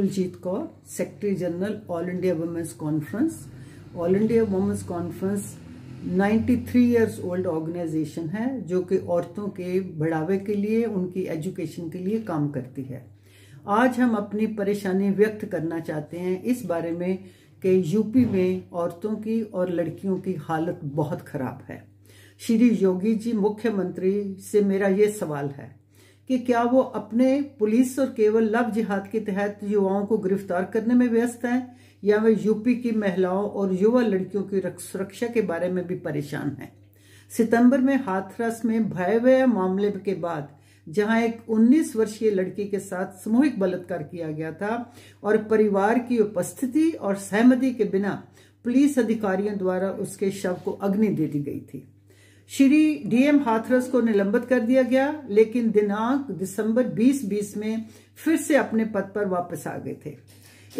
Kuljeet Kaur secretary general all India women's conference all India women's conference 93 years old organisation है जो कि औरतों के बढ़ावे के लिए उनकी एजुकेशन के लिए काम करती है आज हम अपनी परेशानी व्यक्त करना चाहते हैं इस बारे में कि यूपी में औरतों की और लड़कियों की हालत बहुत खराब है श्री योगी जी मुख्यमंत्री से मेरा ये सवाल है कि क्या वो अपने पुलिस और केवल लव जिहाद के तहत युवाओं को गिरफ्तार करने में व्यस्त है या वे यूपी की महिलाओं और युवा लड़कियों की सुरक्षा के बारे में भी परेशान है सितंबर में हाथरस में भयवय मामले के बाद जहां एक 19 वर्षीय लड़की के साथ सामूहिक बलात्कार किया गया था और परिवार की उपस्थिति और सहमति के बिना पुलिस अधिकारियों द्वारा उसके शव को अग्नि दे दी गई थी श्री डीएम हाथरस को निलंबित कर दिया गया लेकिन दिनांक दिसंबर 2020 में फिर से अपने पद पर वापस आ गए थे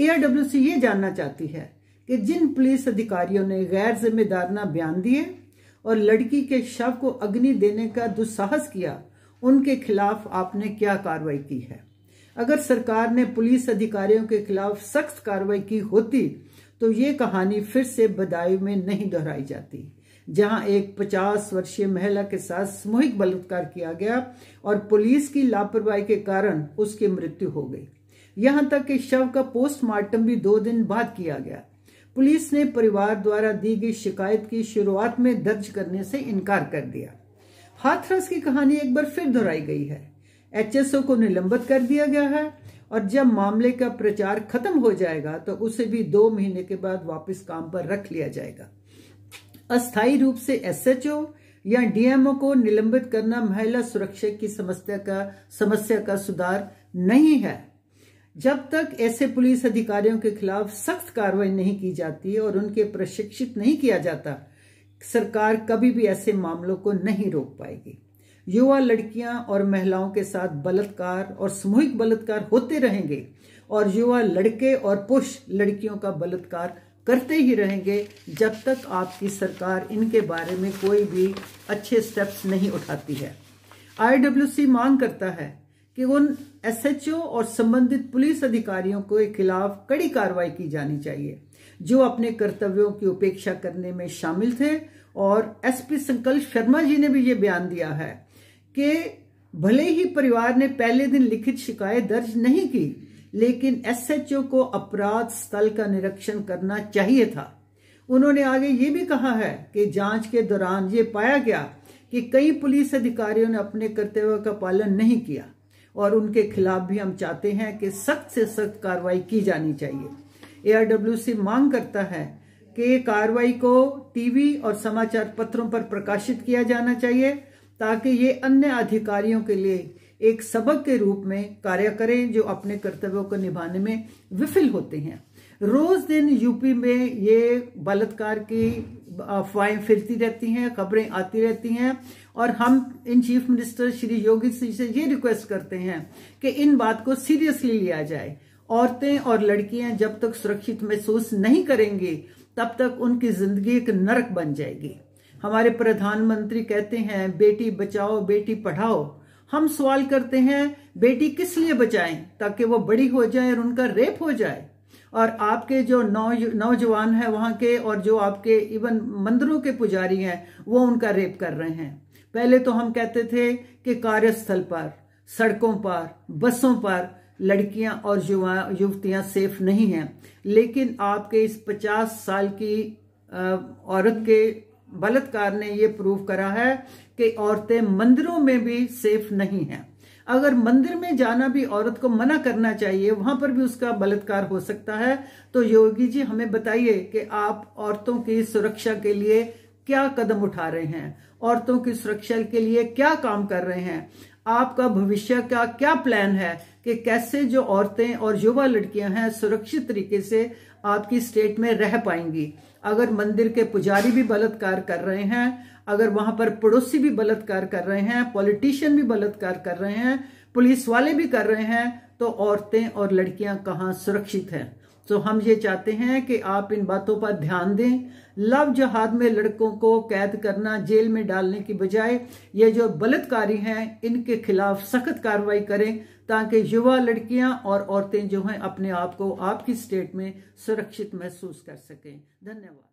एआरडब्ल्यू सी ये जानना चाहती है कि जिन पुलिस अधिकारियों ने गैर जिम्मेदाराना बयान दिए और लड़की के शव को अग्नि देने का दुस्साहस किया उनके खिलाफ आपने क्या कार्रवाई की है अगर सरकार ने पुलिस अधिकारियों के खिलाफ सख्त कार्रवाई की होती तो ये कहानी फिर से बदायूं में नहीं दोहराई जाती जहां एक 50 वर्षीय महिला के साथ सामूहिक बलात्कार किया गया और पुलिस की लापरवाही के कारण उसकी मृत्यु हो गई यहां तक कि शव का पोस्टमार्टम भी दो दिन बाद किया गया पुलिस ने परिवार द्वारा दी गई शिकायत की शुरुआत में दर्ज करने से इनकार कर दिया हाथरस की कहानी एक बार फिर दोहराई गई है एचएसओ को निलंबित कर दिया गया है और जब मामले का प्रचार खत्म हो जाएगा तो उसे भी दो महीने के बाद वापस काम पर रख लिया जाएगा अस्थायी रूप से एसएचओ या डीएमओ को निलंबित करना महिला सुरक्षा की समस्या का समस्या का सुधार नहीं है जब तक ऐसे पुलिस अधिकारियों के खिलाफ सख्त कार्रवाई नहीं की जाती और उनके प्रशिक्षित नहीं किया जाता सरकार कभी भी ऐसे मामलों को नहीं रोक पाएगी युवा लड़कियां और महिलाओं के साथ बलात्कार और सामूहिक बलात्कार होते रहेंगे और युवा लड़के और पुरुष लड़कियों का बलात्कार करते ही रहेंगे जब तक आपकी सरकार इनके बारे में कोई भी अच्छे स्टेप्स नहीं उठाती है आईडब्ल्यूसी मांग करता है कि उन एसएचओ और संबंधित पुलिस अधिकारियों के खिलाफ कड़ी कार्रवाई की जानी चाहिए जो अपने कर्तव्यों की उपेक्षा करने में शामिल थे और एसपी संकल्प शर्मा जी ने भी ये बयान दिया है कि भले ही परिवार ने पहले दिन लिखित शिकायत दर्ज नहीं की लेकिन एसएचओ को अपराध स्थल का निरीक्षण करना चाहिए था उन्होंने आगे ये भी कहा है कि जांच के दौरान ये पाया गया कि कई पुलिस अधिकारियों ने अपने कर्तव्य का पालन नहीं किया और उनके खिलाफ भी हम चाहते हैं कि सख्त से सख्त कार्रवाई की जानी चाहिए सी मांग करता है कि कार्रवाई को टीवी और समाचार पत्रों पर प्रकाशित किया जाना चाहिए ताकि ये अन्य अधिकारियों के लिए एक सबक के रूप में कार्य करें जो अपने कर्तव्यों को निभाने में विफल होते हैं रोज दिन यूपी में ये बलात्कार की अफवाहें फिरती रहती हैं खबरें आती रहती हैं और हम इन चीफ मिनिस्टर श्री योगी सिंह से ये रिक्वेस्ट करते हैं कि इन बात को सीरियसली लिया जाए औरतें और लड़कियां जब तक सुरक्षित महसूस नहीं करेंगी तब तक उनकी जिंदगी एक नरक बन जाएगी हमारे प्रधानमंत्री कहते हैं बेटी बचाओ बेटी पढ़ाओ हम सवाल करते हैं बेटी किस लिए बचाए ताकि वो बड़ी हो जाए और उनका रेप हो जाए और आपके जो नौ नौजवान है वहां के और जो आपके इवन मंदिरों के पुजारी हैं वो उनका रेप कर रहे हैं पहले तो हम कहते थे कि कार्यस्थल पर सड़कों पर बसों पर लड़कियां और युवा युवतियां सेफ नहीं हैं लेकिन आपके इस 50 साल की औरत के बलात्कार ने ये प्रूव करा है कि औरतें मंदिरों में भी सेफ नहीं है अगर मंदिर में जाना भी औरत को मना करना चाहिए वहां पर भी उसका बलात्कार हो सकता है तो योगी जी हमें बताइए कि आप औरतों की सुरक्षा के लिए क्या कदम उठा रहे हैं औरतों की सुरक्षा के लिए क्या काम कर रहे हैं आपका भविष्य का क्या प्लान है कि कैसे जो औरतें और युवा लड़कियां हैं सुरक्षित तरीके से आपकी स्टेट में रह पाएंगी अगर मंदिर के पुजारी भी बलात्कार कर रहे हैं अगर वहां पर पड़ोसी भी बलात्कार कर रहे हैं पॉलिटिशियन भी बलात्कार कर रहे हैं पुलिस वाले भी कर रहे हैं तो औरतें और लड़कियां कहाँ सुरक्षित हैं तो हम ये चाहते हैं कि आप इन बातों पर ध्यान दें लव जहाद में लड़कों को कैद करना जेल में डालने की बजाय ये जो बलात्कारी हैं इनके खिलाफ सख्त कार्रवाई करें ताकि युवा लड़कियां और औरतें जो हैं अपने आप को आपकी स्टेट में सुरक्षित महसूस कर सकें धन्यवाद